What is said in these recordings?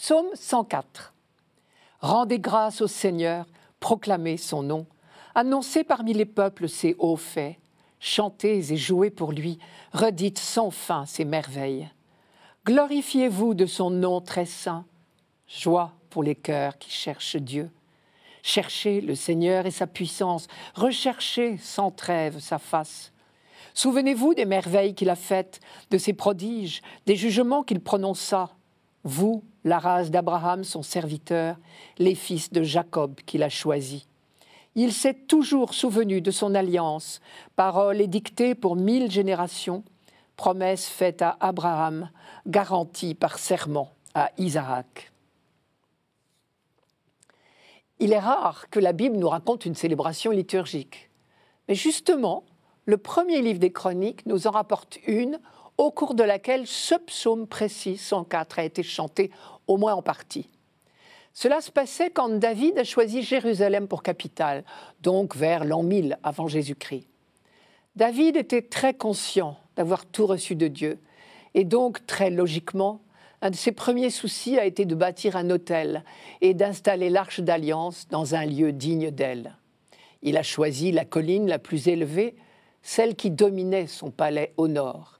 Psaume 104. Rendez grâce au Seigneur, proclamez son nom, annoncez parmi les peuples ses hauts faits, chantez et jouez pour lui, redites sans fin ses merveilles. Glorifiez-vous de son nom très saint, joie pour les cœurs qui cherchent Dieu. Cherchez le Seigneur et sa puissance, recherchez sans trêve sa face. Souvenez-vous des merveilles qu'il a faites, de ses prodiges, des jugements qu'il prononça vous, la race d'Abraham, son serviteur, les fils de Jacob qu'il a choisis. Il s'est toujours souvenu de son alliance, parole édictée pour mille générations, promesse faite à Abraham, garantie par serment à Isaac. Il est rare que la Bible nous raconte une célébration liturgique. Mais justement, le premier livre des Chroniques nous en rapporte une au cours de laquelle ce psaume précis, 104, a été chanté au moins en partie. Cela se passait quand David a choisi Jérusalem pour capitale, donc vers l'an 1000 avant Jésus-Christ. David était très conscient d'avoir tout reçu de Dieu, et donc très logiquement, un de ses premiers soucis a été de bâtir un autel et d'installer l'arche d'alliance dans un lieu digne d'elle. Il a choisi la colline la plus élevée, celle qui dominait son palais au nord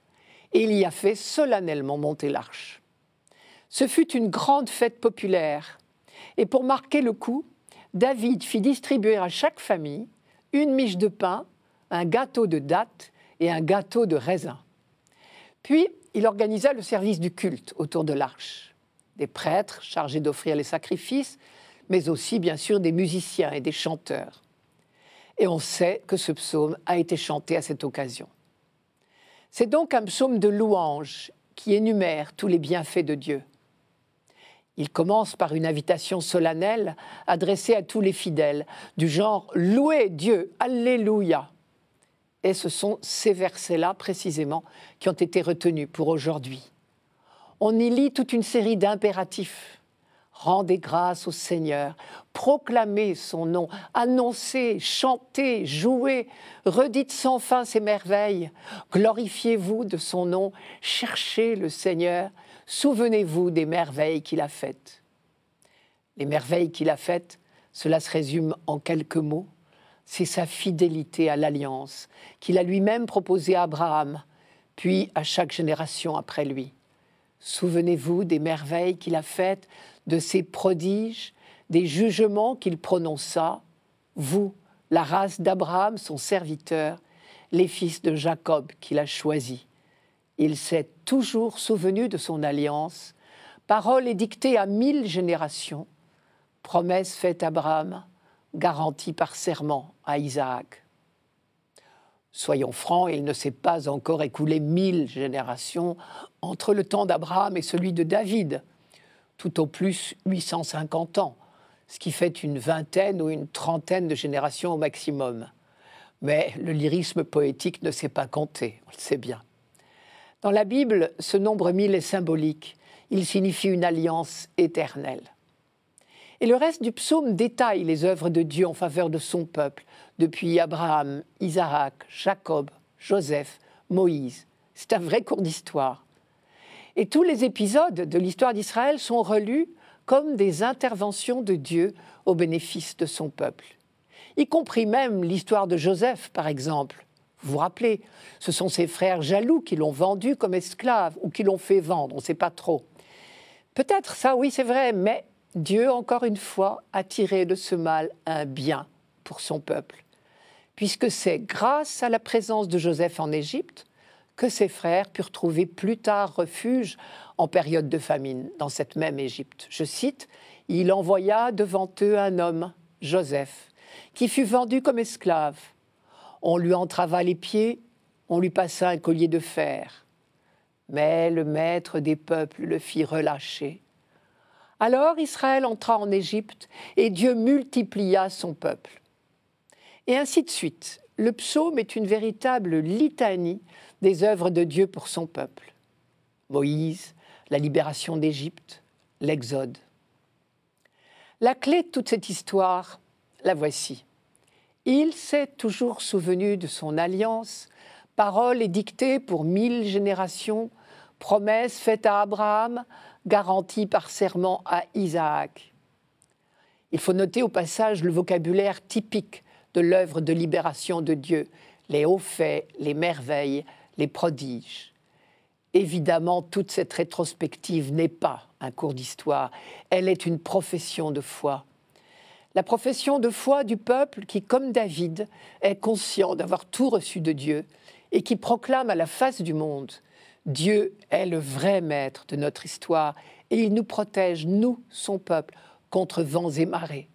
et il y a fait solennellement monter l'arche. Ce fut une grande fête populaire, et pour marquer le coup, David fit distribuer à chaque famille une miche de pain, un gâteau de dattes et un gâteau de raisin. Puis, il organisa le service du culte autour de l'arche. Des prêtres chargés d'offrir les sacrifices, mais aussi, bien sûr, des musiciens et des chanteurs. Et on sait que ce psaume a été chanté à cette occasion. C'est donc un psaume de louange qui énumère tous les bienfaits de Dieu. Il commence par une invitation solennelle adressée à tous les fidèles, du genre Louez Dieu, Alléluia. Et ce sont ces versets-là précisément qui ont été retenus pour aujourd'hui. On y lit toute une série d'impératifs Rendez grâce au Seigneur, proclamez son nom, annoncez, chantez, jouez, redites sans fin ses merveilles, glorifiez-vous de son nom, cherchez le Seigneur, souvenez-vous des merveilles qu'il a faites. Les merveilles qu'il a faites, cela se résume en quelques mots, c'est sa fidélité à l'alliance qu'il a lui-même proposée à Abraham, puis à chaque génération après lui. Souvenez-vous des merveilles qu'il a faites, de ses prodiges, des jugements qu'il prononça. Vous, la race d'Abraham, son serviteur, les fils de Jacob qu'il a choisis. Il s'est toujours souvenu de son alliance, parole édictée à mille générations, promesse faite à Abraham, garantie par serment à Isaac soyons francs, il ne s'est pas encore écoulé mille générations entre le temps d'Abraham et celui de David, tout au plus 850 ans, ce qui fait une vingtaine ou une trentaine de générations au maximum. Mais le lyrisme poétique ne s'est pas compté, on le sait bien. Dans la Bible, ce nombre mille est symbolique, il signifie une alliance éternelle. Et le reste du psaume détaille les œuvres de Dieu en faveur de son peuple, depuis Abraham, Isaac, Jacob, Joseph, Moïse. C'est un vrai cours d'histoire. Et tous les épisodes de l'histoire d'Israël sont relus comme des interventions de Dieu au bénéfice de son peuple. Y compris même l'histoire de Joseph, par exemple. Vous vous rappelez, ce sont ses frères jaloux qui l'ont vendu comme esclave ou qui l'ont fait vendre, on ne sait pas trop. Peut-être ça, oui, c'est vrai, mais Dieu, encore une fois, a tiré de ce mal un bien pour son peuple, puisque c'est grâce à la présence de Joseph en Égypte que ses frères purent trouver plus tard refuge en période de famine dans cette même Égypte. Je cite, Il envoya devant eux un homme, Joseph, qui fut vendu comme esclave. On lui entrava les pieds, on lui passa un collier de fer. Mais le maître des peuples le fit relâcher alors Israël entra en Égypte et Dieu multiplia son peuple. Et ainsi de suite. Le psaume est une véritable litanie des œuvres de Dieu pour son peuple. Moïse, la libération d'Égypte, l'Exode. La clé de toute cette histoire, la voici. Il s'est toujours souvenu de son alliance, parole édictée pour mille générations, promesse faite à Abraham, garantie par serment à Isaac. Il faut noter au passage le vocabulaire typique de l'œuvre de libération de Dieu, les hauts faits, les merveilles, les prodiges. Évidemment, toute cette rétrospective n'est pas un cours d'histoire, elle est une profession de foi. La profession de foi du peuple qui, comme David, est conscient d'avoir tout reçu de Dieu et qui proclame à la face du monde Dieu est le vrai maître de notre histoire et il nous protège, nous, son peuple, contre vents et marées.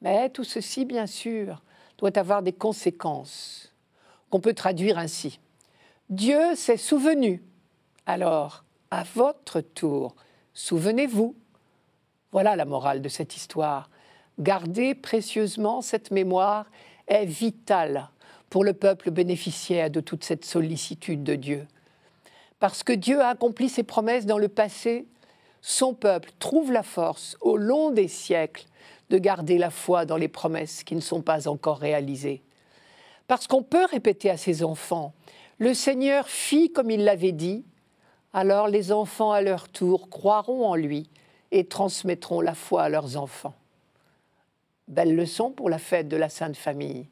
Mais tout ceci, bien sûr, doit avoir des conséquences qu'on peut traduire ainsi. Dieu s'est souvenu. Alors, à votre tour, souvenez-vous. Voilà la morale de cette histoire. Garder précieusement cette mémoire est vitale pour le peuple bénéficiaire de toute cette sollicitude de Dieu parce que Dieu a accompli ses promesses dans le passé, son peuple trouve la force au long des siècles de garder la foi dans les promesses qui ne sont pas encore réalisées. Parce qu'on peut répéter à ses enfants, le Seigneur fit comme il l'avait dit, alors les enfants à leur tour croiront en lui et transmettront la foi à leurs enfants. Belle leçon pour la fête de la Sainte Famille.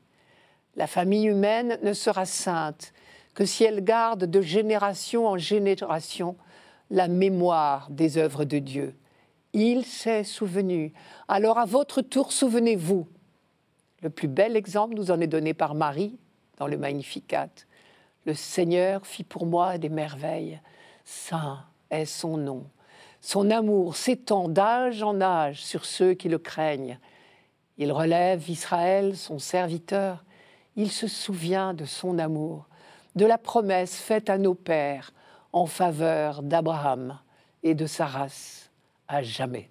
La famille humaine ne sera sainte que si elle garde de génération en génération la mémoire des œuvres de Dieu. Il s'est souvenu. Alors à votre tour, souvenez-vous. Le plus bel exemple nous en est donné par Marie dans le Magnificat. Le Seigneur fit pour moi des merveilles. Saint est son nom. Son amour s'étend d'âge en âge sur ceux qui le craignent. Il relève Israël, son serviteur. Il se souvient de son amour de la promesse faite à nos pères en faveur d'Abraham et de sa race à jamais.